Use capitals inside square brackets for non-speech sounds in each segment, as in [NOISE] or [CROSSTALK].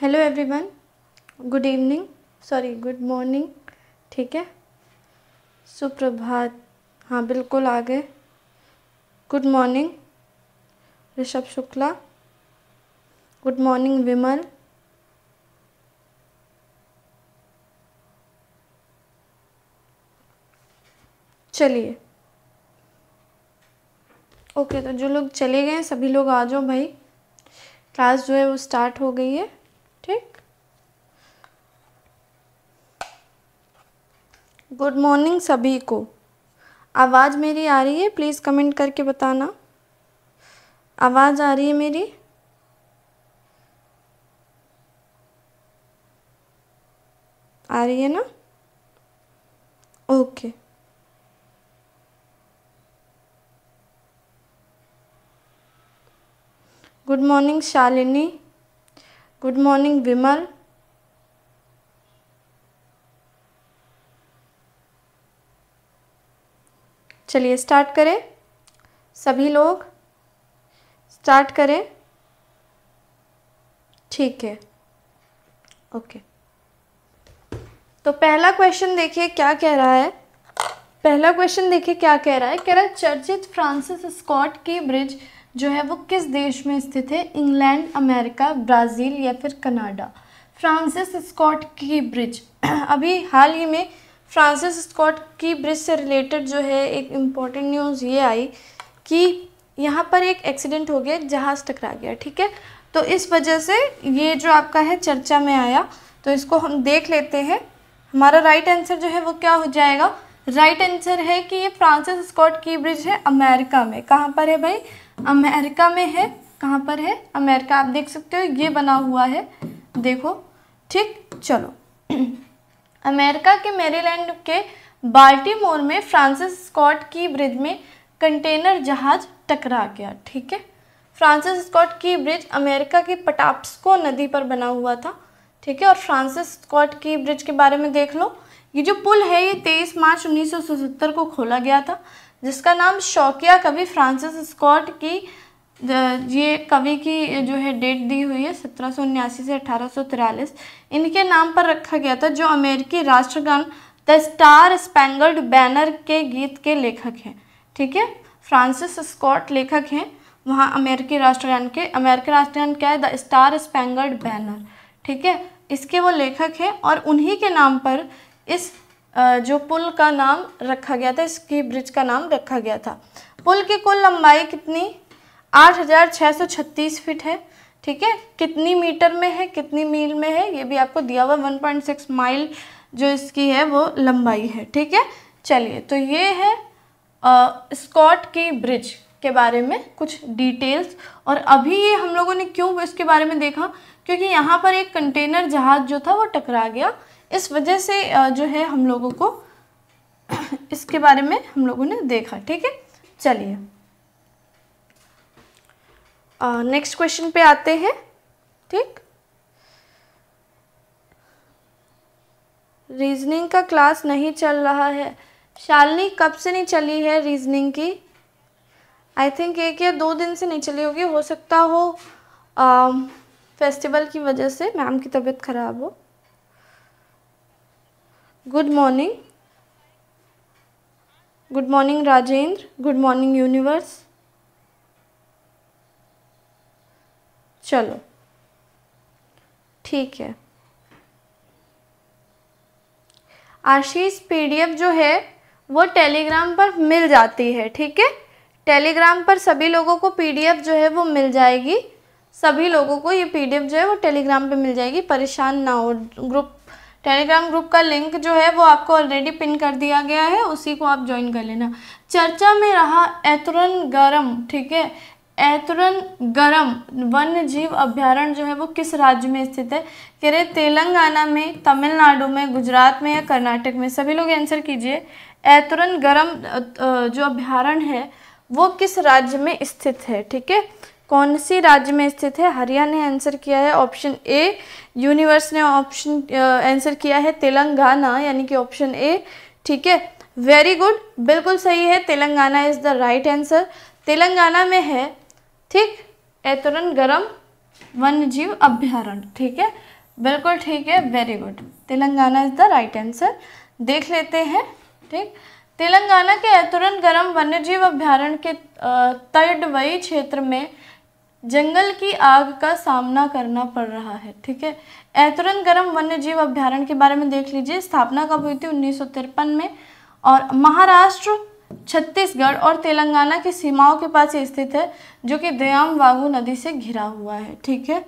Hello everyone good evening sorry good morning ठीक है सुप्रभात हाँ बिल्कुल आ गए good morning Rishabh Shukla good morning Vimal चलिए ओके तो जो लोग चले गए सभी लोग आ जाओ भाई क्लास जो है वो स्टार्ट हो गई है गुड मॉर्निंग सभी को आवाज़ मेरी आ रही है प्लीज़ कमेंट करके बताना आवाज़ आ रही है मेरी आ रही है ना okay good morning Shalini good morning Vimal चलिए स्टार्ट करें सभी लोग स्टार्ट करें ठीक है ओके तो पहला क्वेश्चन देखिए क्या कह रहा है पहला क्वेश्चन देखिए क्या कह रहा है कह रहा है चर्चित फ्रांसिस स्कॉट की ब्रिज जो है वो किस देश में स्थित है इंग्लैंड अमेरिका ब्राज़ील या फिर Canada Francis Scott Key bridge [CLEARS THROAT] अभी हाल ही में फ्रांसिस स्कॉट की ब्रिज से रिलेटेड जो है एक इम्पॉर्टेंट न्यूज़ ये आई कि यहाँ पर एक एक्सीडेंट हो गया जहाज़ टकरा गया ठीक है तो इस वजह से ये जो आपका है चर्चा में आया तो इसको हम देख लेते हैं हमारा राइट आंसर जो है वो क्या हो जाएगा राइट आंसर है कि ये फ्रांसिस स्कॉट की ब्रिज है अमेरिका में कहाँ पर है भाई अमेरिका में है कहाँ पर है अमेरिका आप देख सकते हो ये बना हुआ है देखो ठीक चलो [CLEARS THROAT] अमेरिका के मेरीलैंड के बाल्टीमोर में फ्रांसिस स्कॉट की ब्रिज में कंटेनर जहाज टकरा गया ठीक है Francis Scott Key bridge America की पटाप्सको नदी पर बना हुआ था ठीक है और फ्रांसिस स्कॉट की ब्रिज के बारे में देख लो ये जो पुल है ये 23 मार्च 1977 को खोला गया था जिसका नाम शौकिया कवि फ्रांसिस स्कॉट की ये कवि की जो है डेट दी हुई है सत्रह से अठारह इनके नाम पर रखा गया था जो अमेरिकी राष्ट्रगान द स्टार स्पेंगल्ड बैनर के गीत के लेखक हैं ठीक है फ्रांसिस स्कॉट लेखक हैं वहाँ अमेरिकी राष्ट्रगान के अमेरिकी राष्ट्रगान क्या है द स्टार स्पेंगल्ड बैनर ठीक है इसके वो लेखक हैं और उन्हीं के नाम पर इस जो पुल का नाम रखा गया था इसकी ब्रिज का नाम रखा गया था पुल की कुल लंबाई कितनी आठ हज़ार छः सौ छत्तीस फीट है ठीक है कितनी मीटर में है कितनी मील में है ये भी आपको दिया हुआ वन पॉइंट सिक्स माइल जो इसकी है वो लंबाई है ठीक है चलिए तो ये है स्कॉट की ब्रिज के बारे में कुछ डिटेल्स और अभी ये हम लोगों ने क्यों इसके बारे में देखा क्योंकि यहाँ पर एक कंटेनर जहाज़ जो था वो टकरा गया इस वजह से जो है हम लोगों को [COUGHS] इसके बारे में हम लोगों ने देखा ठीक है चलिए नेक्स्ट uh, क्वेश्चन पे आते हैं ठीक रीजनिंग का क्लास नहीं चल रहा है शालनी कब से नहीं चली है रीजनिंग की आई थिंक एक या दो दिन से नहीं चली होगी हो सकता हो फेस्टिवल um, की वजह से मैम की तबीयत ख़राब हो good morning good morning Rajendra good morning universe चलो ठीक है आशीष पीडीएफ जो है वो टेलीग्राम पर मिल जाती है ठीक है टेलीग्राम पर सभी लोगों को पीडीएफ जो है वो मिल जाएगी सभी लोगों को ये पीडीएफ जो है वो टेलीग्राम पे मिल जाएगी परेशान ना हो ग्रुप टेलीग्राम ग्रुप का लिंक जो है वो आपको ऑलरेडी पिन कर दिया गया है उसी को आप ज्वाइन कर लेना चर्चा में रहा एथरन गरम ठीक है एतरन गरम वन्य जीव अभ्यारण्य जो है वो किस राज्य में स्थित है कह रहे तेलंगाना में तमिलनाडु में गुजरात में या कर्नाटक में सभी लोग आंसर कीजिए एतरन गरम जो अभ्यारण्य है वो किस राज्य में स्थित है ठीक है कौन सी राज्य में स्थित है हरियाणा ने आंसर किया है ऑप्शन ए यूनिवर्स ने ऑप्शन आंसर किया है तेलंगाना यानी कि ऑप्शन ए ठीक है वेरी गुड बिल्कुल सही है Telangana is the right answer Telangana में है ठीक ऐतरन गरम वन्य जीव अभ्यारण्य ठीक है बिल्कुल ठीक है very good Telangana is the right answer देख लेते हैं ठीक तेलंगाना के ऐतरन गरम वन्यजीव अभ्यारण के तटवई क्षेत्र में जंगल की आग का सामना करना पड़ रहा है ठीक है ऐतरन गरम वन्यजीव अभ्यारण के बारे में देख लीजिए स्थापना कब हुई थी उन्नीस में और महाराष्ट्र छत्तीसगढ़ और तेलंगाना की सीमाओं के पास स्थित है जो कि दयाम वागू नदी से घिरा हुआ है ठीक है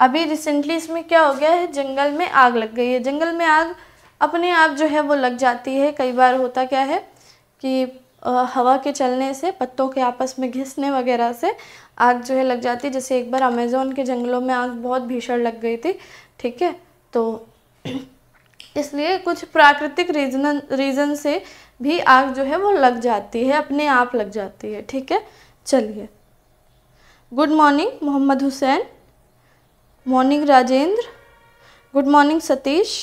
अभी रिसेंटली इसमें क्या हो गया है जंगल में आग लग गई है जंगल में आग अपने आप जो है वो लग जाती है कई बार होता क्या है कि हवा के चलने से पत्तों के आपस में घिसने वगैरह से आग जो है लग जाती है जैसे एक बार अमेज़ोन के जंगलों में आग बहुत भीषण लग गई थी ठीक है तो [CLEARS THROAT] इसलिए कुछ प्राकृतिक रीजन रीज़न से भी आग जो है वो लग जाती है अपने आप लग जाती है ठीक है चलिए good morning Mohammad Hussain morning Rajendra good morning Satish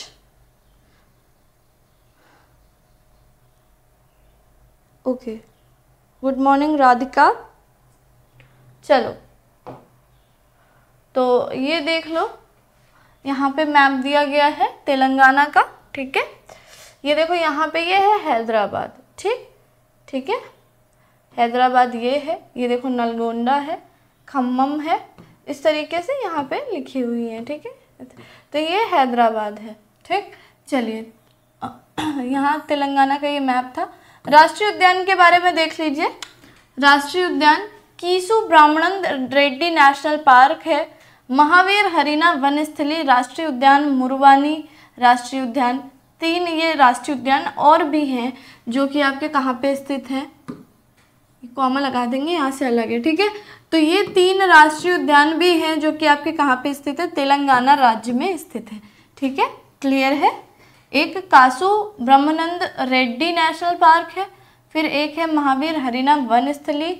okay good morning Radhika चलो तो ये देख लो यहाँ पे मैप दिया गया है तेलंगाना का ठीक है ये देखो यहाँ पे ये है हैदराबाद ठीक ठीक है हैदराबाद ये है ये देखो नलगोंडा है खम्मम है इस तरीके से यहाँ पे लिखी हुई है ठीक है तो ये हैदराबाद है ठीक चलिए [CLEARS THROAT] यहाँ तेलंगाना का ये मैप था राष्ट्रीय उद्यान के बारे में देख लीजिए राष्ट्रीय उद्यान कीसू ब्राह्मणंद रेड्डी नेशनल पार्क है महावीर हरिना वनस्थली राष्ट्रीय उद्यान मुरवानी राष्ट्रीय उद्यान तीन ये राष्ट्रीय उद्यान और भी हैं जो कि आपके कहाँ पे स्थित हैं कॉमा लगा देंगे यहाँ से अलग है ठीक है तो ये तीन राष्ट्रीय उद्यान भी हैं जो कि आपके कहाँ पे स्थित है तेलंगाना राज्य में स्थित है ठीक है क्लियर है एक कासू ब्रह्मानंद रेड्डी नेशनल पार्क है फिर एक है महावीर हरिना वन स्थली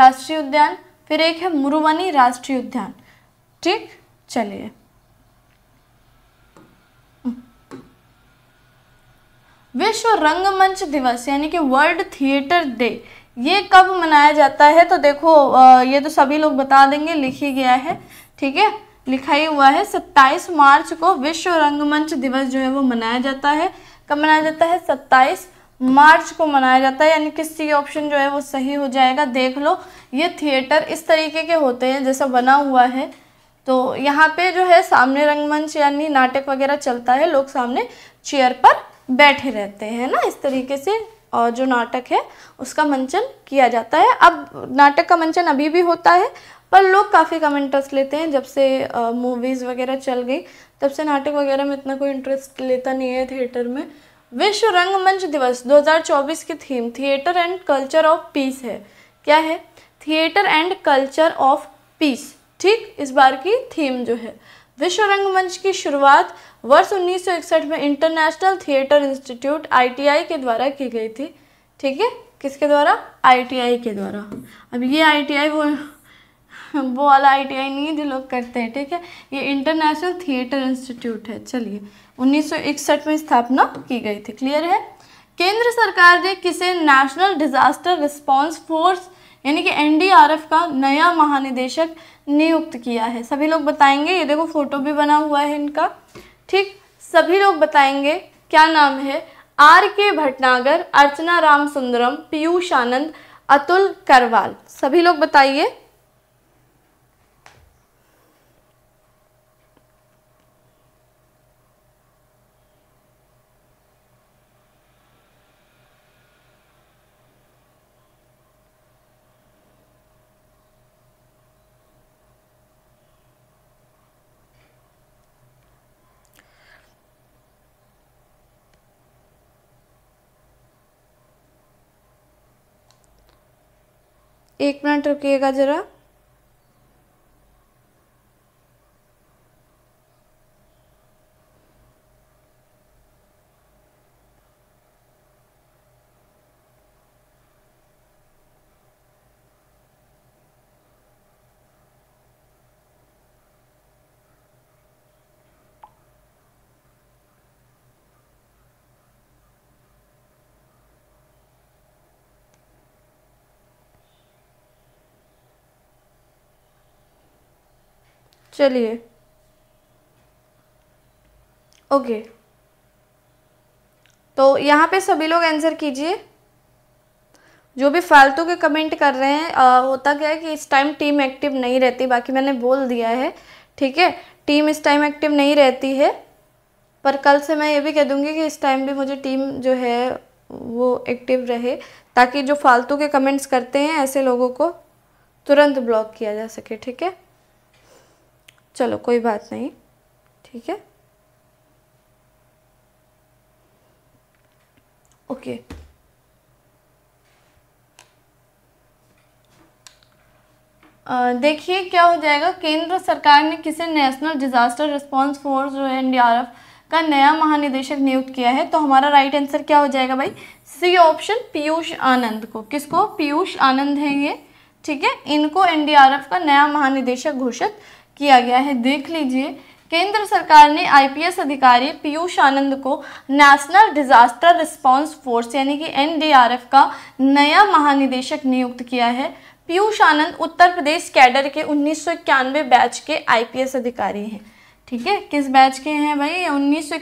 राष्ट्रीय उद्यान फिर एक है मुरुवनी राष्ट्रीय उद्यान ठीक चलिए विश्व रंगमंच दिवस यानी कि वर्ल्ड थिएटर डे ये कब मनाया जाता है तो देखो ये तो सभी लोग बता देंगे लिखी गया है ठीक है लिखा ही हुआ है 27 मार्च को विश्व रंगमंच दिवस जो है वो मनाया जाता है कब मनाया जाता है 27 मार्च को मनाया जाता है यानी किसी ऑप्शन जो है वो सही हो जाएगा देख लो ये थिएटर इस तरीके के होते हैं जैसा बना हुआ है तो यहाँ पे जो है सामने रंगमंच यानी नाटक वगैरह चलता है लोग सामने चेयर पर बैठे रहते हैं ना इस तरीके से और जो नाटक है उसका मंचन किया जाता है अब नाटक का मंचन अभी भी होता है पर लोग काफ़ी कम इंटरेस्ट लेते हैं जब से मूवीज़ वगैरह चल गई तब से नाटक वगैरह में इतना कोई इंटरेस्ट लेता नहीं है थिएटर में विश्व रंगमंच दिवस 2024 की theme theatre and culture of peace है क्या है theatre and culture of peace ठीक इस बार की थीम जो है विश्व रंगमंच की शुरुआत वर्ष 1961 में इंटरनेशनल थिएटर इंस्टीट्यूट आईटीआई के द्वारा की गई थी ठीक है किसके द्वारा आईटीआई के द्वारा अब ये आईटीआई वो वो वाला आईटीआई नहीं है जो लोग करते हैं ठीक है ये इंटरनेशनल थिएटर इंस्टीट्यूट है चलिए 1961 में स्थापना की गई थी क्लियर है केंद्र सरकार ने किसे नेशनल डिजास्टर रिस्पॉन्स फोर्स यानी कि एनडीआरएफ का नया महानिदेशक नियुक्त किया है सभी लोग बताएंगे ये देखो फोटो भी बना हुआ है इनका ठीक सभी लोग बताएंगे क्या नाम है आर के भटनागर अर्चना राम सुंदरम पीयूष आनंद अतुल करवाल सभी लोग बताइए एक मिनट रुकिएगा ज़रा चलिए ओके तो यहाँ पे सभी लोग आंसर कीजिए जो भी फालतू के कमेंट कर रहे हैं आ, होता क्या है कि इस टाइम टीम एक्टिव नहीं रहती बाकी मैंने बोल दिया है ठीक है टीम इस टाइम एक्टिव नहीं रहती है पर कल से मैं ये भी कह दूंगी कि इस टाइम भी मुझे टीम जो है वो एक्टिव रहे ताकि जो फालतू के कमेंट्स करते हैं ऐसे लोगों को तुरंत ब्लॉक किया जा सके ठीक है चलो कोई बात नहीं ठीक है ओके देखिए क्या हो जाएगा केंद्र सरकार ने किसे नेशनल डिजास्टर रिस्पांस फोर्स जो एन का नया महानिदेशक नियुक्त किया है तो हमारा राइट आंसर क्या हो जाएगा भाई सी ऑप्शन पीयूष आनंद को किसको पीयूष आनंद हैं ये ठीक है इनको एनडीआरएफ का नया महानिदेशक घोषित किया गया है देख लीजिए केंद्र सरकार ने आईपीएस अधिकारी पीयूष आनंद को नेशनल डिजास्टर रिस्पांस फोर्स यानी कि एनडीआरएफ का नया महानिदेशक नियुक्त किया है पीयूष आनंद उत्तर प्रदेश कैडर के उन्नीस बैच के आईपीएस अधिकारी हैं ठीक है किस बैच के हैं भाई उन्नीस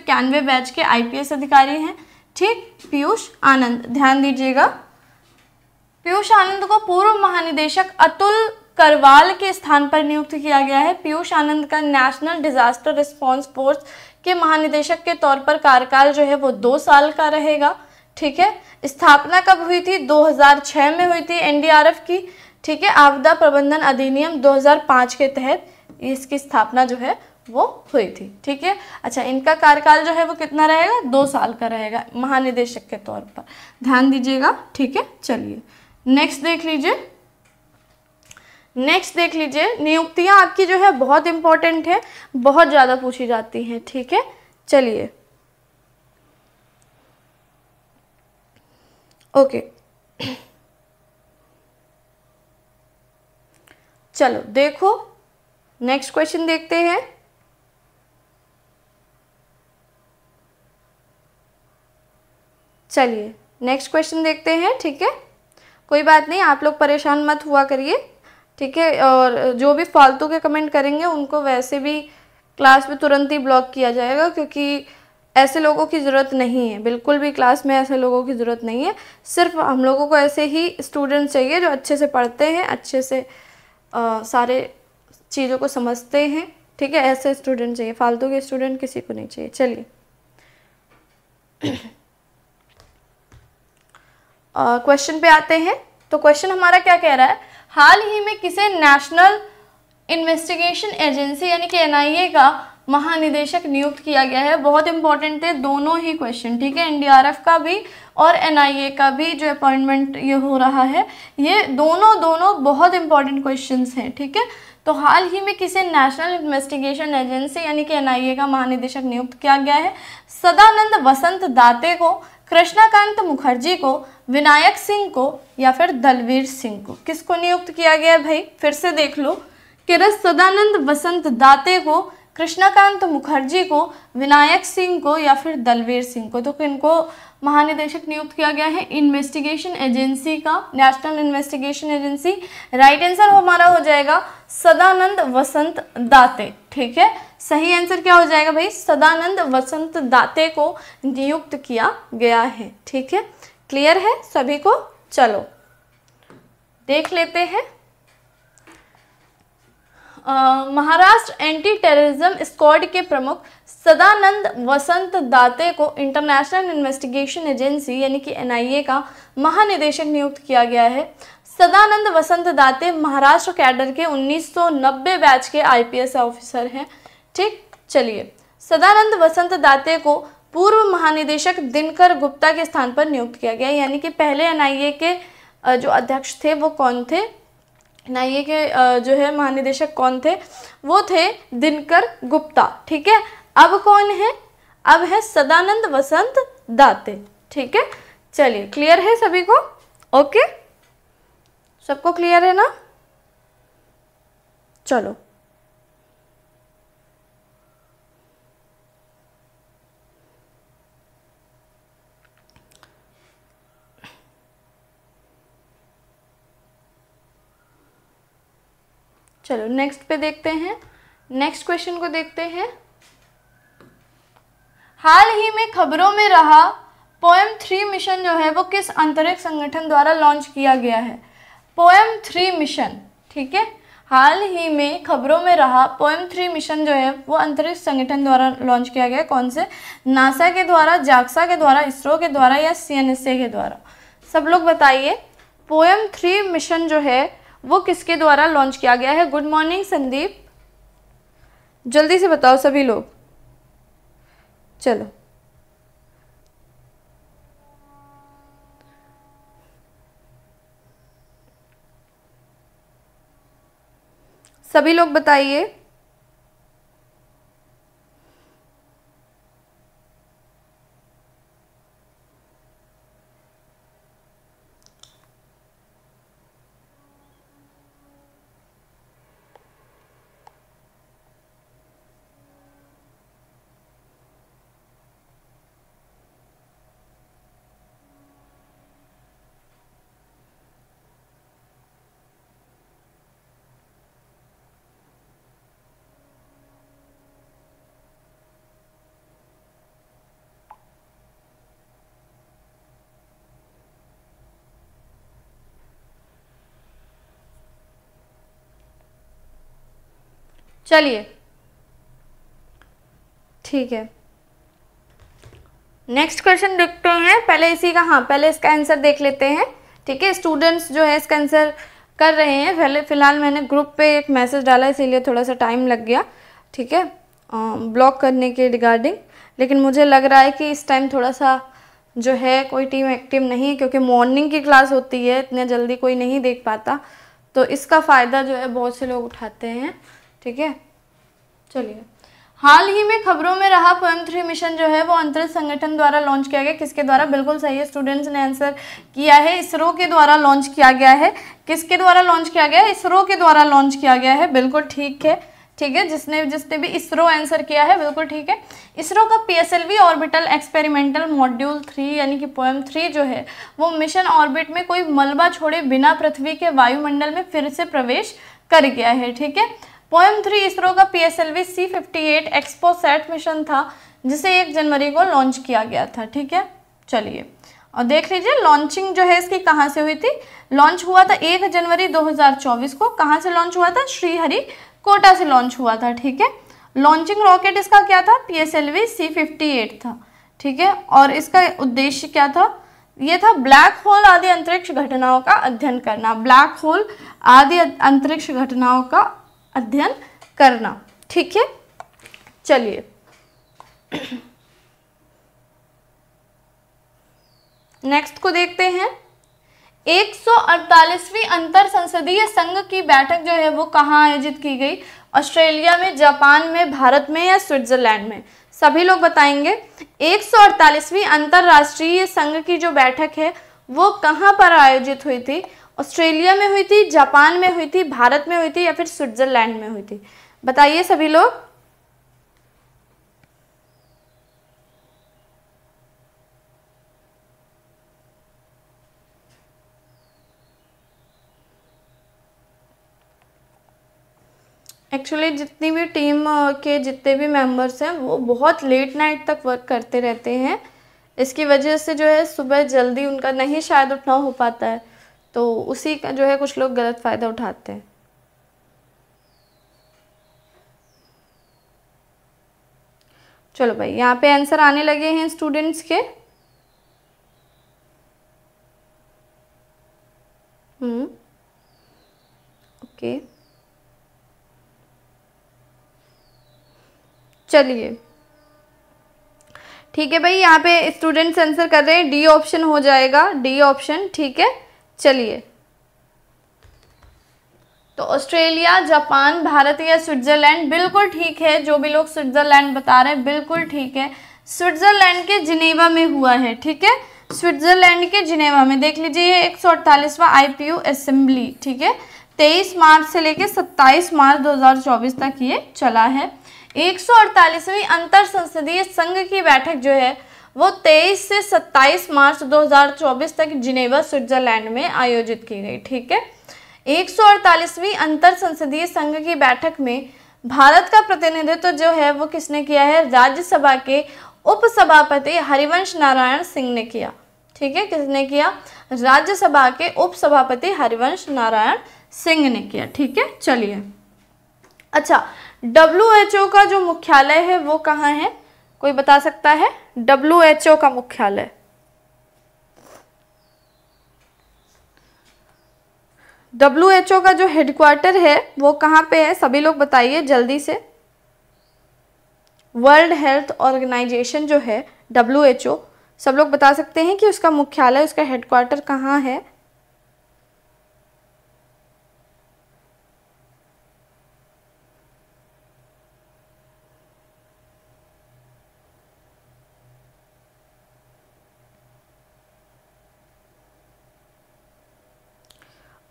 बैच के आईपीएस अधिकारी हैं ठीक पीयूष आनंद ध्यान दीजिएगा पीयूष आनंद को पूर्व महानिदेशक अतुल करवाल के स्थान पर नियुक्त किया गया है पीयूष आनंद का नेशनल डिजास्टर रिस्पांस फोर्स के महानिदेशक के तौर पर कार्यकाल जो है वो दो साल का रहेगा ठीक है स्थापना कब हुई थी 2006 में हुई थी एनडीआरएफ की ठीक है आपदा प्रबंधन अधिनियम 2005 के तहत इसकी स्थापना जो है वो हुई थी ठीक है अच्छा इनका कार्यकाल जो है वो कितना रहेगा दो साल का रहेगा महानिदेशक के तौर पर ध्यान दीजिएगा ठीक है चलिए नेक्स्ट देख लीजिए नेक्स्ट देख लीजिए नियुक्तियाँ आपकी जो है बहुत इंपॉर्टेंट है बहुत ज़्यादा पूछी जाती हैं ठीक है चलिए ओके चलो देखो नेक्स्ट क्वेश्चन देखते हैं चलिए नेक्स्ट क्वेश्चन देखते हैं ठीक है कोई बात नहीं आप लोग परेशान मत हुआ करिए ठीक है और जो भी फालतू के कमेंट करेंगे उनको वैसे भी क्लास में तुरंत ही ब्लॉक किया जाएगा क्योंकि ऐसे लोगों की ज़रूरत नहीं है बिल्कुल भी क्लास में ऐसे लोगों की ज़रूरत नहीं है सिर्फ हम लोगों को ऐसे ही स्टूडेंट्स चाहिए जो अच्छे से पढ़ते हैं अच्छे से आ, सारे चीज़ों को समझते हैं ठीक है ऐसे स्टूडेंट चाहिए फालतू के स्टूडेंट किसी को नहीं चाहिए चलिए क्वेश्चन [CLEARS THROAT] पे आते हैं तो क्वेश्चन हमारा क्या कह रहा है हाल ही में किसे नेशनल इन्वेस्टिगेशन एजेंसी यानी कि एन का महानिदेशक नियुक्त किया गया है बहुत इंपॉर्टेंट थे दोनों ही क्वेश्चन ठीक है एनडीआरएफ का भी और एनआईए का भी जो अपॉइंटमेंट ये हो रहा है ये दोनों दोनों बहुत इंपॉर्टेंट क्वेश्चन हैं ठीक है तो हाल ही में किसे नेशनल इन्वेस्टिगेशन एजेंसी यानी कि एनआईए का महानिदेशक नियुक्त किया गया है सदानंद वसंत दाते को कृष्णाकांत मुखर्जी को विनायक सिंह को या फिर दलवीर सिंह को किसको नियुक्त किया गया भाई फिर से देख लो किरस सदानंद बसंत दाते को कृष्णाकांत मुखर्जी को विनायक सिंह को या फिर दलवीर सिंह को तो इनको महानिदेशक नियुक्त किया गया है इन्वेस्टिगेशन एजेंसी का national investigation agency right answer हमारा हो जाएगा सदानंद वसंत दाते ठीक है सही आंसर क्या हो जाएगा भाई सदानंद वसंत दाते को नियुक्त किया गया है ठीक है क्लियर है सभी को चलो देख लेते हैं महाराष्ट्र एंटी टेररिज्म स्क्वाड के प्रमुख सदानंद वसंत दाते को इंटरनेशनल इन्वेस्टिगेशन एजेंसी यानी कि एनआईए का महानिदेशक नियुक्त किया गया है सदानंद वसंत दाते महाराष्ट्र कैडर के 1990 बैच के आईपीएस ऑफिसर हैं ठीक चलिए सदानंद वसंत दाते को पूर्व महानिदेशक दिनकर गुप्ता के स्थान पर नियुक्त किया गया यानी कि पहले एनआईए के जो अध्यक्ष थे वो कौन थे एनआईए के जो है महानिदेशक कौन थे वो थे दिनकर गुप्ता ठीक है अब कौन है अब है सदानंद वसंत दाते ठीक है चलिए क्लियर है सभी को ओके सबको क्लियर है ना चलो चलो नेक्स्ट पे देखते हैं नेक्स्ट क्वेश्चन को देखते हैं हाल ही में खबरों में रहा पोएम थ्री मिशन जो है वो किस अंतरिक्ष संगठन द्वारा लॉन्च किया गया है पोएम थ्री मिशन ठीक है हाल ही में खबरों में रहा पोएम थ्री मिशन जो है वो अंतरिक्ष संगठन द्वारा लॉन्च किया गया कौन से नासा के द्वारा जाक्सा के द्वारा इसरो के द्वारा या सी के द्वारा सब लोग बताइए पोएम थ्री मिशन जो है वो किसके द्वारा लॉन्च किया गया है गुड मॉर्निंग संदीप जल्दी से बताओ सभी लोग चलो सभी लोग बताइए चलिए ठीक है नेक्स्ट क्वेश्चन देखते हैं पहले इसी का हाँ पहले इसका आंसर देख लेते हैं ठीक है स्टूडेंट्स जो है इसका आंसर कर रहे हैं पहले फिलहाल मैंने ग्रुप पे एक मैसेज डाला इसीलिए थोड़ा सा टाइम लग गया ठीक है ब्लॉक करने के रिगार्डिंग लेकिन मुझे लग रहा है कि इस टाइम थोड़ा सा जो है कोई टीम एक्टिव नहीं है क्योंकि मॉर्निंग की क्लास होती है इतने जल्दी कोई नहीं देख पाता तो इसका फ़ायदा जो है बहुत से लोग उठाते हैं ठीक है चलिए हाल ही में खबरों में रहा पोएम थ्री मिशन जो है वो अंतरिक्ष संगठन द्वारा लॉन्च किया गया किसके द्वारा बिल्कुल सही है स्टूडेंट्स ने आंसर किया है इसरो के द्वारा लॉन्च किया गया है किसके द्वारा लॉन्च किया गया है इसरो के द्वारा लॉन्च किया गया है बिल्कुल ठीक है ठीक है जिसने जिसने भी इसरो आंसर किया है बिल्कुल ठीक है इसरो का P orbital experimental module three यानी कि पोएम थ्री जो है वो मिशन ऑर्बिट में कोई मलबा छोड़े बिना पृथ्वी के वायुमंडल में फिर से प्रवेश कर गया है ठीक है पोएम थ्री इसरो का P S L V C fifty eight XPoSat mission था जिसे एक जनवरी को लॉन्च किया गया था ठीक है चलिए और देख लीजिए लॉन्चिंग जो है इसकी कहाँ से हुई थी लॉन्च हुआ था एक जनवरी 2024 को कहाँ से लॉन्च हुआ था श्रीहरि कोटा से लॉन्च हुआ था ठीक है लॉन्चिंग रॉकेट इसका क्या था P S L V C fifty eight था ठीक है और इसका उद्देश्य क्या था ये था ब्लैक होल आदि अंतरिक्ष घटनाओं का अध्ययन करना ब्लैक होल आदि अंतरिक्ष घटनाओं का अध्ययन करना ठीक है चलिए नेक्स्ट को देखते हैं 148वीं अंतर संसदीय संघ की बैठक जो है वो कहाँ आयोजित की गई ऑस्ट्रेलिया में जापान में भारत में या स्विट्जरलैंड में सभी लोग बताएंगे 148वीं अंतर्राष्ट्रीय संघ की जो बैठक है वो कहाँ पर आयोजित हुई थी ऑस्ट्रेलिया में हुई थी जापान में हुई थी भारत में हुई थी या फिर स्विट्जरलैंड में हुई थी बताइए सभी लोग एक्चुअली जितनी भी टीम के जितने भी मेंबर्स हैं वो बहुत लेट नाइट तक वर्क करते रहते हैं इसकी वजह से जो है सुबह जल्दी उनका नहीं शायद उठना हो पाता है तो उसी का जो है कुछ लोग गलत फ़ायदा उठाते हैं चलो भाई यहाँ पे आंसर आने लगे हैं स्टूडेंट्स के हम्म ओके चलिए ठीक है भाई यहाँ पे स्टूडेंट्स आंसर कर रहे हैं डी ऑप्शन हो जाएगा डी ऑप्शन ठीक है चलिए तो ऑस्ट्रेलिया जापान भारत या स्विट्जरलैंड बिल्कुल ठीक है जो भी लोग स्विट्जरलैंड बता रहे हैं बिल्कुल ठीक है स्विट्जरलैंड के जिनेवा में हुआ है ठीक है स्विट्जरलैंड के जिनेवा में देख लीजिए ये एक सौ अड़तालीसवा आई असेंबली ठीक है तेईस मार्च से लेकर सत्ताईस मार्च 2024 तक ये चला है एक सौ अड़तालीसवीं अंतर संसदीय संघ की बैठक जो है वो 23 से 27 मार्च 2024 तक जिनेवा स्विट्जरलैंड में आयोजित की गई ठीक है 148वीं अंतर संसदीय संघ की बैठक में भारत का प्रतिनिधित्व जो है वो किसने किया है राज्यसभा के उपसभापति हरिवंश नारायण सिंह ने किया ठीक है किसने किया राज्यसभा के उपसभापति हरिवंश नारायण सिंह ने किया ठीक है चलिए अच्छा डब्ल्यू का जो मुख्यालय है वो कहाँ है कोई बता सकता है डब्ल्यू एच ओ का मुख्यालय डब्ल्यू एच ओ का जो हेडक्वार्टर है वो कहाँ पे है सभी लोग बताइए जल्दी से वर्ल्ड हेल्थ ऑर्गेनाइजेशन जो है डब्ल्यू एच ओ सब लोग बता सकते हैं कि उसका मुख्यालय उसका हेडक्वार्टर कहाँ है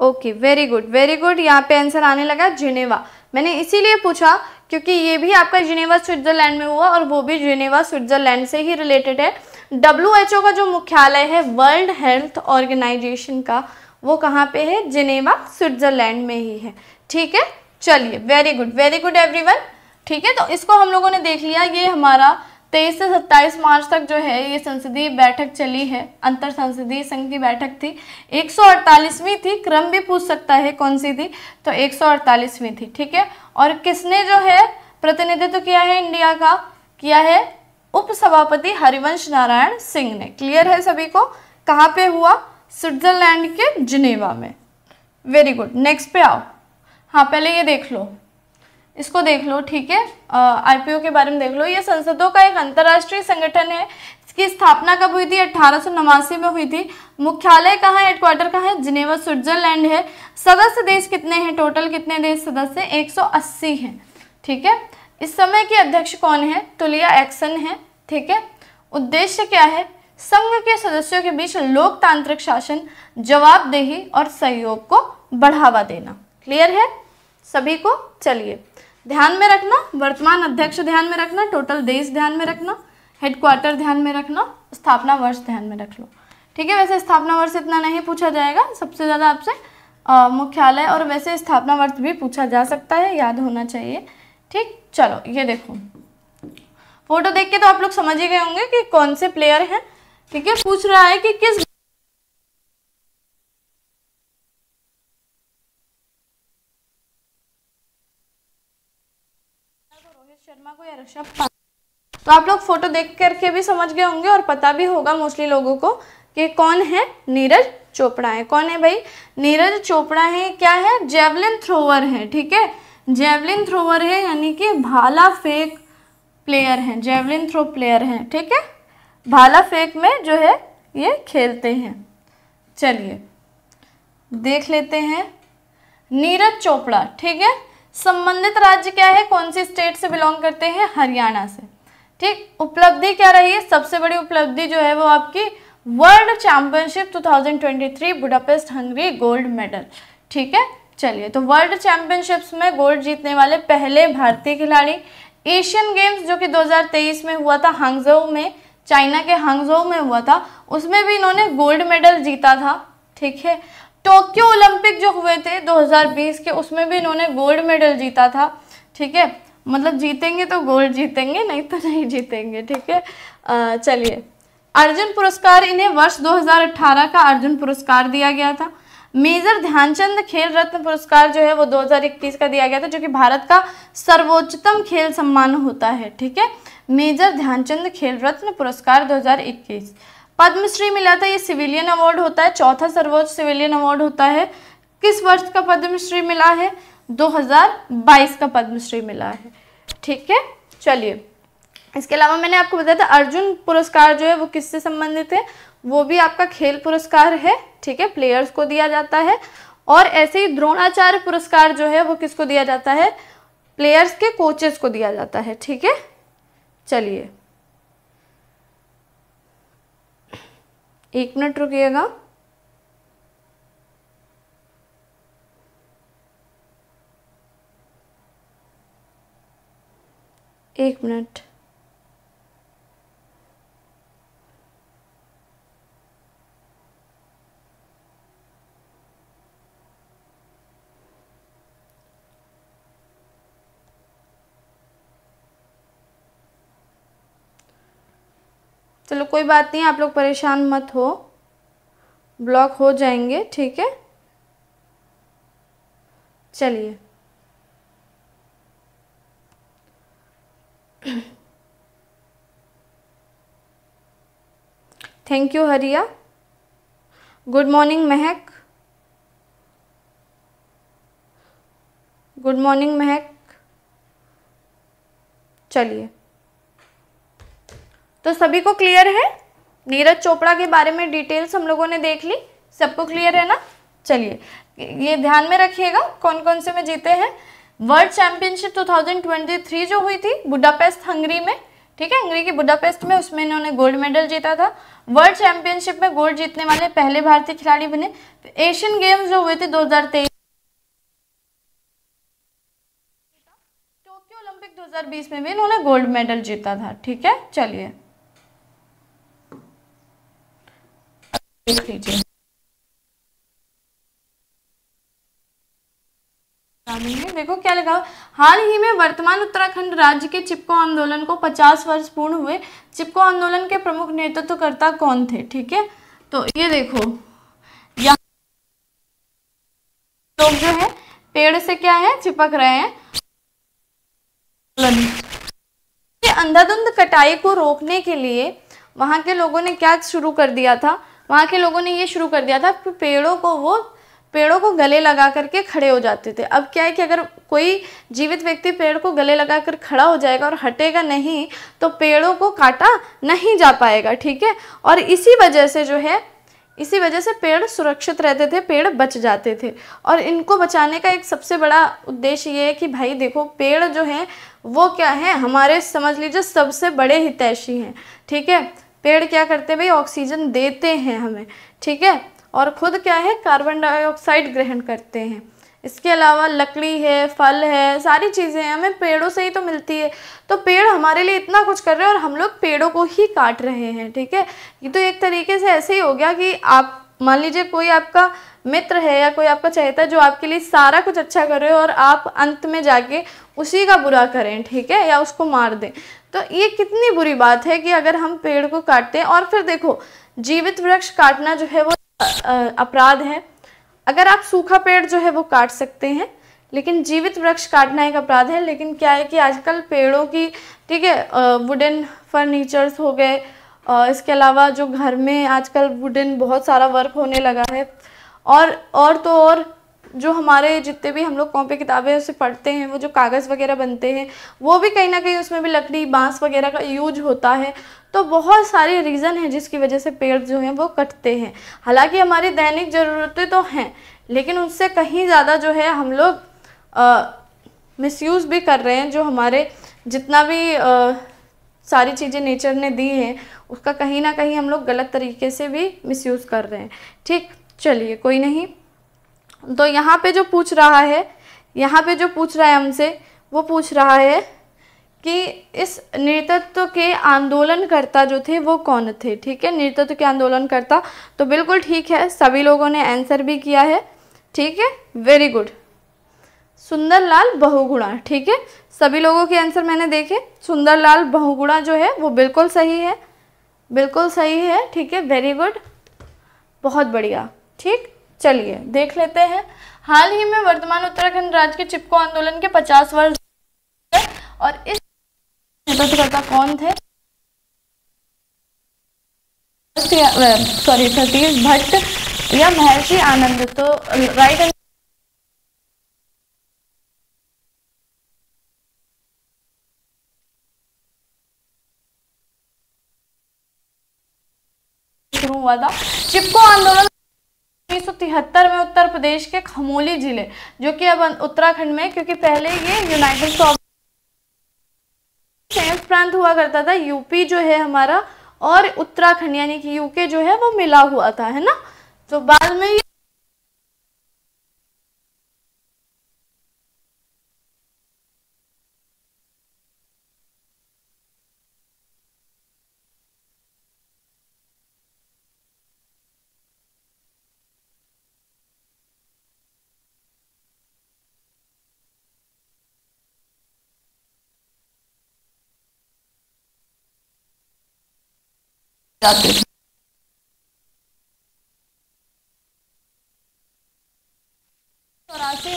okay very good very good यहाँ पे आंसर आने लगा जिनेवा मैंने इसीलिए पूछा क्योंकि ये भी आपका जिनेवा स्विट्जरलैंड में हुआ और वो भी जिनेवा स्विट्जरलैंड से ही रिलेटेड है डब्ल्यू का जो मुख्यालय है वर्ल्ड हेल्थ ऑर्गेनाइजेशन का वो कहाँ पे है जिनेवा स्विट्जरलैंड में ही है ठीक है चलिए very good very good every ठीक है तो इसको हम लोगों ने देख लिया ये हमारा तेईस से सत्ताईस मार्च तक जो है ये संसदीय बैठक चली है अंतर संसदीय संघ की बैठक थी 148वीं थी क्रम भी पूछ सकता है कौन सी थी तो 148वीं थी ठीक है और किसने जो है प्रतिनिधित्व तो किया है इंडिया का किया है उपसभापति हरिवंश नारायण सिंह ने क्लियर है सभी को कहाँ पे हुआ स्विट्जरलैंड के जिनेवा में वेरी गुड नेक्स्ट पे आओ हाँ पहले ये देख लो इसको देख लो ठीक है आईपीओ के बारे में देख लो ये संसदों का एक अंतर्राष्ट्रीय संगठन है इसकी स्थापना कब हुई थी अठारह में हुई थी मुख्यालय कहाँ है हेडक्वार्टर कहाँ है जिनेवा स्विट्जरलैंड है सदस्य देश कितने हैं टोटल कितने देश सदस्य एक हैं ठीक है इस समय के अध्यक्ष कौन है तुलिया एक्सन है ठीक है उद्देश्य क्या है संघ के सदस्यों के बीच लोकतांत्रिक शासन जवाबदेही और सहयोग को बढ़ावा देना क्लियर है सभी को चलिए ध्यान में रखना वर्तमान अध्यक्ष ध्यान में रखना टोटल देश ध्यान में रखना हेडक्वार्टर ध्यान में रखना स्थापना वर्ष ध्यान में रख लो ठीक है वैसे स्थापना वर्ष इतना नहीं पूछा जाएगा सबसे ज़्यादा आपसे मुख्यालय और वैसे स्थापना वर्ष भी पूछा जा सकता है याद होना चाहिए ठीक चलो ये देखो फोटो देख के तो आप लोग समझ ही गए होंगे कि कौन से प्लेयर हैं ठीक है पूछ रहा है कि किस शर्मा को या ऋषभ पंत तो आप लोग फोटो देख करके भी समझ गए होंगे और पता भी होगा मोस्टली लोगों को कि कौन है नीरज चोपड़ा है कौन है भाई नीरज चोपड़ा है क्या है जेवलिन थ्रोवर है ठीक है जेवलिन थ्रोवर है यानी कि भाला फेंक प्लेयर हैं जेवलिन थ्रो प्लेयर हैं ठीक है भाला फेंक में जो है ये खेलते हैं चलिए देख लेते हैं नीरज चोपड़ा ठीक है संबंधित राज्य क्या है कौन सी स्टेट से बिलोंग करते हैं हरियाणा से ठीक उपलब्धि क्या रही है सबसे बड़ी उपलब्धि जो है वो आपकी world championship 2023 Budapest Hungary gold medal ठीक है चलिए तो वर्ल्ड चैंपियनशिप्स में गोल्ड जीतने वाले पहले भारतीय खिलाड़ी एशियन गेम्स जो कि 2023 में हुआ था हांगजो में चाइना के हांगजो में हुआ था उसमें भी इन्होंने गोल्ड मेडल जीता था ठीक है टोक्यो ओलंपिक जो हुए थे 2020 के उसमें भी इन्होंने गोल्ड मेडल जीता था ठीक है मतलब जीतेंगे तो गोल्ड जीतेंगे नहीं तो नहीं जीतेंगे ठीक है चलिए अर्जुन पुरस्कार इन्हें वर्ष 2018 का अर्जुन पुरस्कार दिया गया था मेजर ध्यानचंद खेल रत्न पुरस्कार जो है वो 2021 का दिया गया था जो कि भारत का सर्वोच्चतम खेल सम्मान होता है ठीक है मेजर ध्यानचंद खेल रत्न पुरस्कार दो पद्मश्री मिला था ये सिविलियन अवार्ड होता है चौथा सर्वोच्च सिविलियन अवार्ड होता है किस वर्ष का पद्मश्री मिला है 2022 का पद्मश्री मिला है ठीक है चलिए इसके अलावा मैंने आपको बताया था अर्जुन पुरस्कार जो है वो किससे संबंधित है वो भी आपका खेल पुरस्कार है ठीक है प्लेयर्स को दिया जाता है और ऐसे ही द्रोणाचार्य पुरस्कार जो है वो किसको दिया जाता है प्लेयर्स के कोचेस को दिया जाता है ठीक है चलिए एक मिनट रुकिएगा एक मिनट चलो कोई बात नहीं आप लोग परेशान मत हो ब्लॉक हो जाएंगे ठीक है चलिए thank you Hariya good morning Mahak good morning Mahak चलिए तो सभी को क्लियर है नीरज चोपड़ा के बारे में डिटेल्स हम लोगों ने देख ली सबको क्लियर है ना चलिए ये ध्यान में रखिएगा कौन कौन से में जीते हैं वर्ल्ड चैंपियनशिप 2023 जो हुई थी बुडापेस्ट हंगरी में ठीक है हंगरी की बुडापेस्ट में उसमें इन्होंने गोल्ड मेडल जीता था वर्ल्ड चैंपियनशिप में गोल्ड जीतने वाले पहले भारतीय खिलाड़ी बने एशियन गेम्स जो हुए थे तेईस टोक्यो ओलंपिक दो में भी इन्होंने गोल्ड मेडल जीता था ठीक है चलिए देखो क्या लगा हाल ही में वर्तमान उत्तराखंड राज्य के चिपको आंदोलन को 50 वर्ष पूर्ण हुए चिपको आंदोलन के प्रमुख नेतृत्वकर्ता कौन थे ठीक है तो ये देखो लोग जो है पेड़ से क्या है चिपक रहे हैं अंधाधुंध कटाई को रोकने के लिए वहां के लोगों ने क्या शुरू कर दिया था वहाँ के लोगों ने ये शुरू कर दिया था कि पेड़ों को वो पेड़ों को गले लगा करके खड़े हो जाते थे अब क्या है कि अगर कोई जीवित व्यक्ति पेड़ को गले लगा कर खड़ा हो जाएगा और हटेगा नहीं तो पेड़ों को काटा नहीं जा पाएगा ठीक है और इसी वजह से जो है इसी वजह से पेड़ सुरक्षित रहते थे पेड़ बच जाते थे और इनको बचाने का एक सबसे बड़ा उद्देश्य ये है कि भाई देखो पेड़ जो है वो क्या है हमारे समझ लीजिए सबसे बड़े हितैषी हैं ठीक है पेड़ क्या करते हैं भाई ऑक्सीजन देते हैं हमें ठीक है और ख़ुद क्या है कार्बन डाइऑक्साइड ग्रहण करते हैं इसके अलावा लकड़ी है फल है सारी चीज़ें हमें पेड़ों से ही तो मिलती है तो पेड़ हमारे लिए इतना कुछ कर रहे हैं और हम लोग पेड़ों को ही काट रहे हैं ठीक है ये तो एक तरीके से ऐसे ही हो गया कि आप मान लीजिए कोई आपका मित्र है या कोई आपका चहेता जो आपके लिए सारा कुछ अच्छा करे और आप अंत में जाके उसी का बुरा करें ठीक है या उसको मार दें तो ये कितनी बुरी बात है कि अगर हम पेड़ को काटते हैं और फिर देखो जीवित वृक्ष काटना जो है वो अपराध है अगर आप सूखा पेड़ जो है वो काट सकते हैं लेकिन जीवित वृक्ष काटना एक अपराध है लेकिन क्या है कि आजकल पेड़ों की ठीक है वुडन फर्नीचर्स हो गए इसके अलावा जो घर में आजकल वुडन बहुत सारा वर्क होने लगा है और और तो और जो हमारे जितने भी हम लोग कॉपी किताबें उसे पढ़ते हैं वो जो कागज़ वगैरह बनते हैं वो भी कहीं ना कहीं उसमें भी लकड़ी बांस वगैरह का यूज होता है तो बहुत सारे रीज़न हैं जिसकी वजह से पेड़ जो हैं वो कटते हैं हालांकि हमारी दैनिक ज़रूरतें तो हैं लेकिन उससे कहीं ज़्यादा जो है हम लोग मिसयूज़ भी कर रहे हैं जो हमारे जितना भी आ, सारी चीज़ें नेचर ने दी हैं उसका कहीं ना कहीं हम लोग गलत तरीके से भी मिस कर रहे हैं ठीक चलिए कोई नहीं तो यहाँ पे जो पूछ रहा है यहाँ पे जो पूछ रहा है हमसे वो पूछ रहा है कि इस नेतृत्व के आंदोलनकर्ता जो थे वो कौन थे ठीक है नेतृत्व के आंदोलनकर्ता तो बिल्कुल ठीक है सभी लोगों ने आंसर भी किया है ठीक है वेरी गुड सुंदरलाल बहुगुणा ठीक है सभी लोगों के आंसर मैंने देखे सुंदरलाल बहुगुणा जो है वो बिल्कुल सही है बिल्कुल सही है ठीक है वेरी गुड बहुत बढ़िया ठीक चलिए देख लेते हैं हाल ही में वर्तमान उत्तराखंड राज्य के चिपको आंदोलन के 50 वर्ष और इस नेतृत्वकर्ता कौन थे सॉरी सतीश भट्ट या महर्षि आनंद तो राइट आंसर शुरू हुआ था चिपको आंदोलन 1973 में उत्तर प्रदेश के खमोली जिले जो कि अब उत्तराखंड में क्योंकि पहले ये यूनाइटेड संयुक्त प्रांत हुआ करता था यूपी जो है हमारा और उत्तराखंड यानी कि यूके जो है वो मिला हुआ था है ना तो बाद में ये जाते थे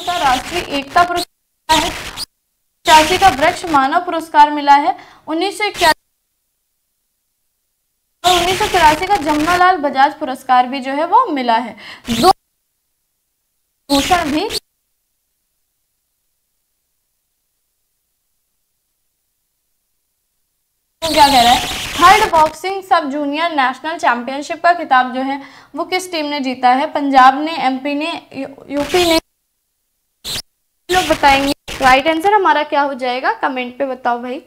का राष्ट्रीय एकता पुरस्कार है पचासी का वृक्ष मानव पुरस्कार मिला है उन्नीस सौ और उन्नीस सौ तिरासी का जमुनालाल बजाज पुरस्कार भी जो है वो मिला है दो भूषण भी क्या कह रहा है third boxing sub junior national championship का खिताब जो है वो किस टीम ने जीता है पंजाब ने एमपी ने यूपी ने लोग बताएंगे राइट आंसर हमारा क्या हो जाएगा कमेंट पे बताओ भाई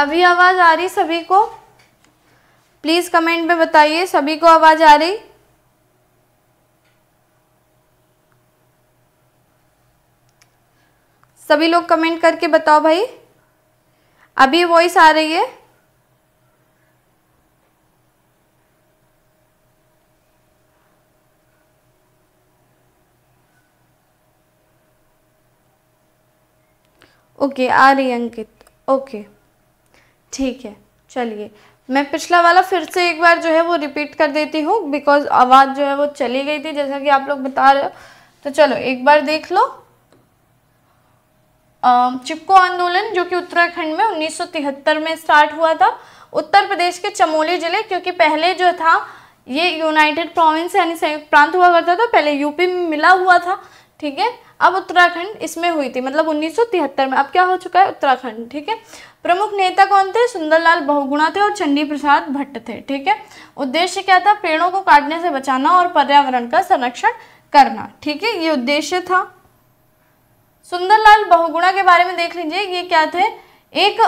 अभी आवाज़ आ रही सभी को प्लीज़ कमेंट में बताइए सभी को आवाज़ आ रही सभी लोग कमेंट करके बताओ भाई अभी वॉइस आ रही है ओके आ रही अंकित ओके ठीक है चलिए मैं पिछला वाला फिर से एक बार जो है वो रिपीट कर देती हूँ बिकॉज आवाज़ जो है वो चली गई थी जैसा कि आप लोग बता रहे हो तो चलो एक बार देख लो चिपको आंदोलन जो कि उत्तराखंड में 1973 में स्टार्ट हुआ था उत्तर प्रदेश के चमोली जिले क्योंकि पहले जो था ये यूनाइटेड प्रोविंस यानी संयुक्त प्रांत हुआ करता था पहले यूपी में मिला हुआ था ठीक है अब उत्तराखंड इसमें हुई थी मतलब 1973 में अब क्या हो चुका है उत्तराखंड ठीक है प्रमुख नेता कौन थे सुंदरलाल बहुगुणा थे और चंडी प्रसाद भट्ट थे ठीक है उद्देश्य क्या था पेड़ों को काटने से बचाना और पर्यावरण का संरक्षण करना ठीक है ये उद्देश्य था सुंदरलाल बहुगुणा के बारे में देख लीजिए ये क्या थे एक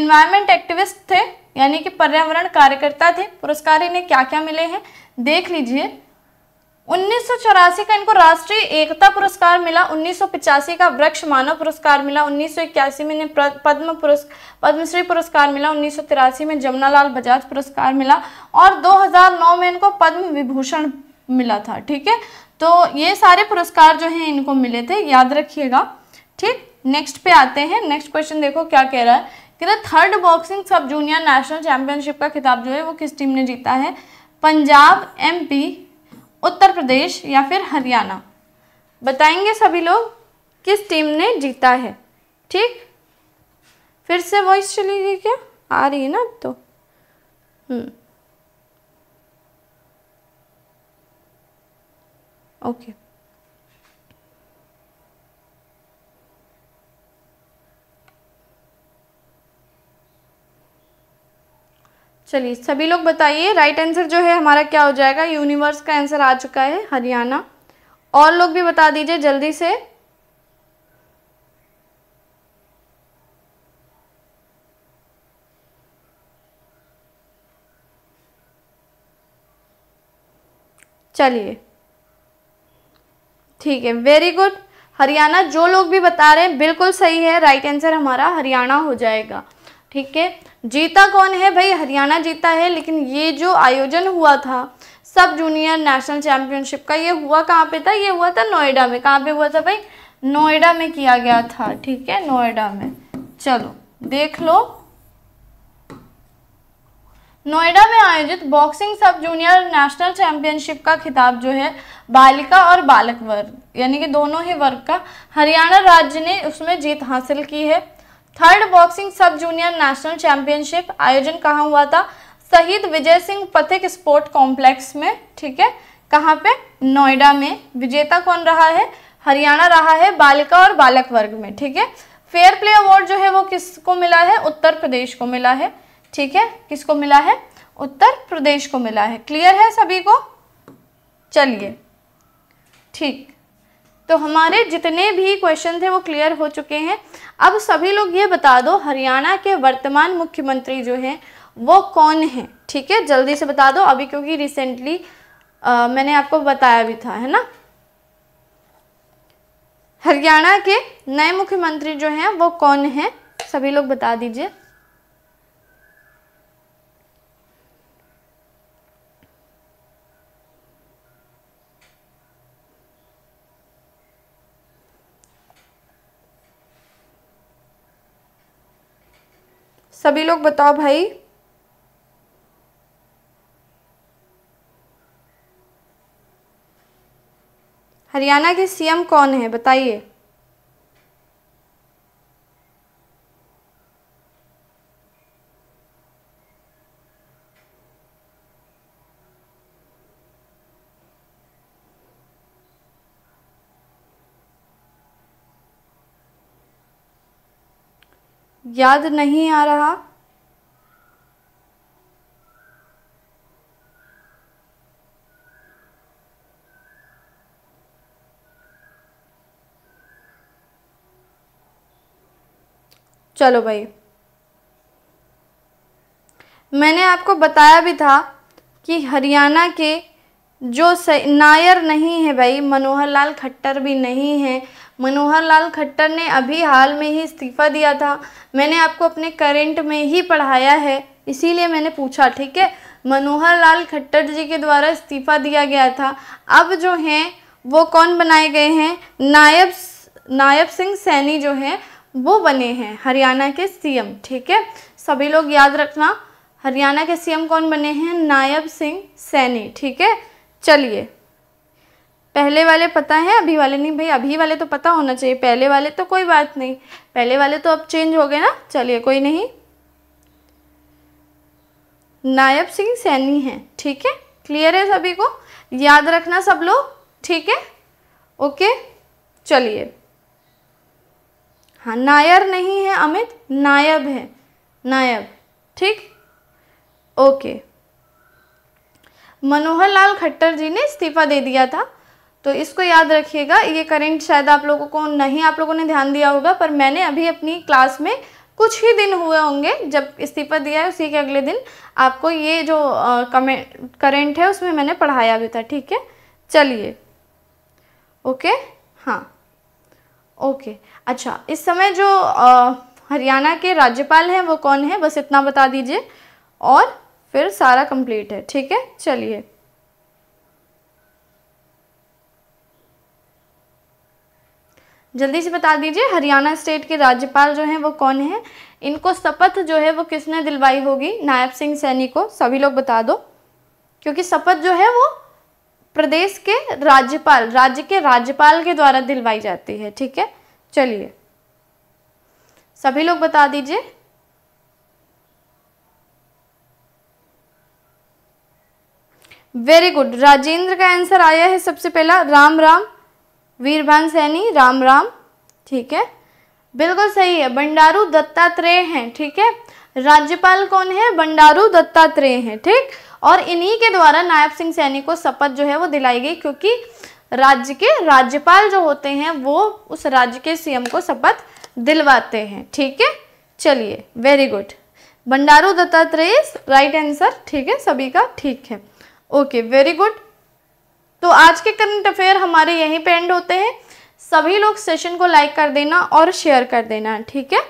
एनवायरमेंट एक्टिविस्ट थे यानी कि पर्यावरण कार्यकर्ता थे पुरस्कार इन्हें क्या क्या मिले हैं देख लीजिए उन्नीस का इनको राष्ट्रीय एकता पुरस्कार मिला 1985 का वृक्ष मानव पुरस्कार मिला 1981 में इन्हें पद्म पुरस्कार पद्मश्री पुरस्कार मिला उन्नीस में जमुनालाल बजाज पुरस्कार मिला और 2009 में इनको पद्म विभूषण मिला था ठीक है तो ये सारे पुरस्कार जो हैं इनको मिले थे याद रखिएगा ठीक नेक्स्ट पे आते हैं नेक्स्ट क्वेश्चन देखो क्या कह रहा है कि third boxing sub junior national championship का खिताब जो है वो किस टीम ने जीता है पंजाब एमपी उत्तर प्रदेश या फिर हरियाणा बताएंगे सभी लोग किस टीम ने जीता है ठीक फिर से वॉइस चली गई क्या आ रही है ना तो हम्म। Okay okay. चलिए सभी लोग बताइए राइट आंसर जो है हमारा क्या हो जाएगा यूनिवर्स का आंसर आ चुका है हरियाणा और लोग भी बता दीजिए जल्दी से चलिए ठीक है वेरी गुड हरियाणा जो लोग भी बता रहे हैं बिल्कुल सही है राइट आंसर हमारा हरियाणा हो जाएगा ठीक है जीता कौन है भाई हरियाणा जीता है लेकिन ये जो आयोजन हुआ था सब जूनियर नेशनल चैम्पियनशिप का ये हुआ कहाँ पे था ये हुआ था नोएडा में कहाँ पे हुआ था भाई नोएडा में किया गया था ठीक है नोएडा में चलो देख लो नोएडा में आयोजित boxing sub junior national championship का खिताब जो है बालिका और बालक वर्ग यानी कि दोनों ही वर्ग का हरियाणा राज्य ने उसमें जीत हासिल की है third boxing sub junior national championship आयोजन कहाँ हुआ था शहीद विजय सिंह पथिक स्पोर्ट कॉम्प्लेक्स में ठीक है कहाँ पे नोएडा में विजेता कौन रहा है हरियाणा रहा है बालिका और बालक वर्ग में ठीक है फेयर प्ले अवार्ड जो है वो किसको मिला है उत्तर प्रदेश को मिला है ठीक है किसको मिला है उत्तर प्रदेश को मिला है क्लियर है सभी को चलिए ठीक तो हमारे जितने भी क्वेश्चन थे वो क्लियर हो चुके हैं अब सभी लोग ये बता दो हरियाणा के वर्तमान मुख्यमंत्री जो हैं वो कौन हैं ठीक है जल्दी से बता दो अभी क्योंकि रिसेंटली मैंने आपको बताया भी था है ना हरियाणा के नए मुख्यमंत्री जो हैं वो कौन हैं सभी लोग बता दीजिए सभी लोग बताओ भाई हरियाणा के सीएम कौन है बताइए याद नहीं आ रहा चलो भाई मैंने आपको बताया भी था कि हरियाणा के जो नायर नहीं है भाई मनोहर लाल खट्टर भी नहीं है मनोहर लाल खट्टर ने अभी हाल में ही इस्तीफ़ा दिया था मैंने आपको अपने करेंट में ही पढ़ाया है इसीलिए मैंने पूछा ठीक है मनोहर लाल खट्टर जी के द्वारा इस्तीफ़ा दिया गया था अब जो हैं वो कौन बनाए गए हैं नायब नायब सिंह सैनी जो हैं वो बने हैं हरियाणा के सीएम ठीक है सभी लोग याद रखना हरियाणा के सीएम कौन बने हैं नायब सिंह सैनी ठीक है चलिए पहले वाले पता है अभी वाले नहीं भाई अभी वाले तो पता होना चाहिए पहले वाले तो कोई बात नहीं पहले वाले तो अब चेंज हो गए ना चलिए कोई नहीं नायब सिंह सैनी है ठीक है क्लियर है सभी को याद रखना सब लोग ठीक है ओके चलिए हाँ नायर नहीं है अमित नायब है नायब ठीक ओके मनोहर लाल खट्टर जी ने इस्तीफा दे दिया था तो इसको याद रखिएगा ये करेंट शायद आप लोगों को नहीं आप लोगों ने ध्यान दिया होगा पर मैंने अभी अपनी क्लास में कुछ ही दिन हुए होंगे जब इस्तीफा दिया है उसी के अगले दिन आपको ये जो कमेंट करेंट है उसमें मैंने पढ़ाया भी था ठीक है चलिए ओके हाँ ओके अच्छा इस समय जो हरियाणा के राज्यपाल हैं वो कौन है बस इतना बता दीजिए और फिर सारा कंप्लीट है ठीक है चलिए जल्दी से बता दीजिए हरियाणा स्टेट के राज्यपाल जो हैं वो कौन हैं इनको शपथ जो है वो किसने दिलवाई होगी नायब सिंह सैनी को सभी लोग बता दो क्योंकि शपथ जो है वो प्रदेश के राज्यपाल राज्य के राज्यपाल के द्वारा दिलवाई जाती है ठीक है चलिए सभी लोग बता दीजिए वेरी गुड राजेंद्र का आंसर आया है सबसे पहला राम राम वीरभान सैनी राम राम ठीक है बिल्कुल सही है बंडारू दत्तात्रेय हैं ठीक है राज्यपाल कौन है बंडारू दत्तात्रेय हैं ठीक और इन्हीं के द्वारा नायब सिंह सैनी को शपथ जो है वो दिलाई गई क्योंकि राज्य के राज्यपाल जो होते हैं वो उस राज्य के सीएम को शपथ दिलवाते हैं ठीक है चलिए very good Bandaru Dattatreya right answer ठीक है सभी का ठीक है ओके वेरी गुड तो आज के करंट अफेयर हमारे यहीं पे एंड होते हैं सभी लोग सेशन को लाइक कर देना और शेयर कर देना ठीक है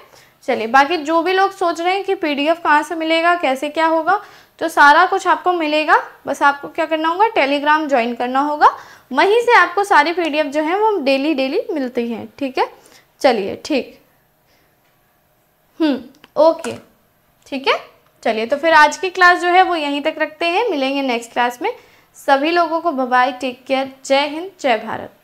चलिए बाकी जो भी लोग सोच रहे हैं कि पीडीएफ डी से मिलेगा कैसे क्या होगा तो सारा कुछ आपको मिलेगा बस आपको क्या करना होगा टेलीग्राम ज्वाइन करना होगा वहीं से आपको सारी पीडीएफ जो है वो डेली डेली मिलती हैं ठीक है चलिए ठीक हम्म ओके ठीक है चलिए तो फिर आज की क्लास जो है वो यहीं तक रखते हैं मिलेंगे नेक्स्ट क्लास में सभी लोगों को बाय टेक केयर जय हिंद जय भारत